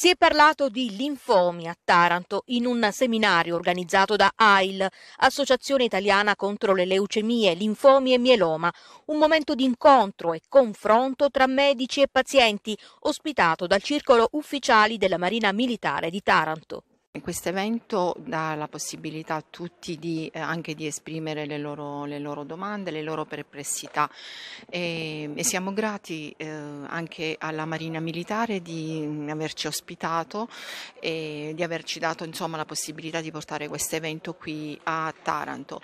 Si è parlato di linfomi a Taranto in un seminario organizzato da AIL, Associazione Italiana contro le leucemie, linfomi e mieloma, un momento di incontro e confronto tra medici e pazienti ospitato dal circolo ufficiali della Marina Militare di Taranto. Questo evento dà la possibilità a tutti di, eh, anche di esprimere le loro, le loro, domande, le loro perplessità e, e siamo grati eh, anche alla Marina Militare di mm, averci ospitato e di averci dato insomma, la possibilità di portare questo evento qui a Taranto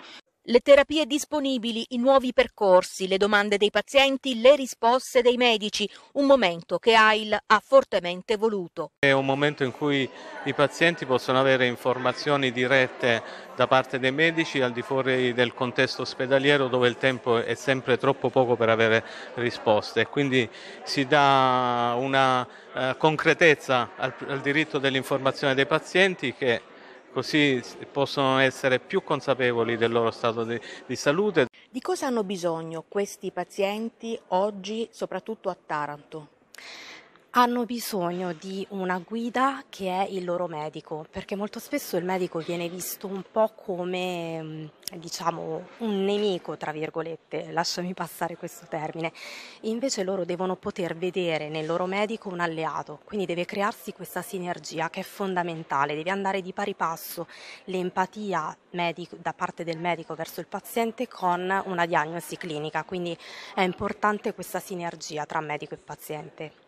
le terapie disponibili, i nuovi percorsi, le domande dei pazienti, le risposte dei medici, un momento che AIL ha fortemente voluto. È un momento in cui i pazienti possono avere informazioni dirette da parte dei medici al di fuori del contesto ospedaliero dove il tempo è sempre troppo poco per avere risposte. Quindi si dà una eh, concretezza al, diritto dell'informazione dei pazienti che così possono essere più consapevoli del loro stato di, di salute. Di cosa hanno bisogno questi pazienti oggi, soprattutto a Taranto? hanno bisogno di una guida che è il loro medico, perché molto spesso il medico viene visto un po' come mm, diciamo un nemico, tra virgolette, lasciami passare questo termine. Invece loro devono poter vedere nel loro medico un alleato, quindi deve crearsi questa sinergia che è fondamentale, deve andare di pari passo l'empatia medico, da parte del medico verso il paziente con una diagnosi clinica, quindi è importante questa sinergia tra medico e paziente.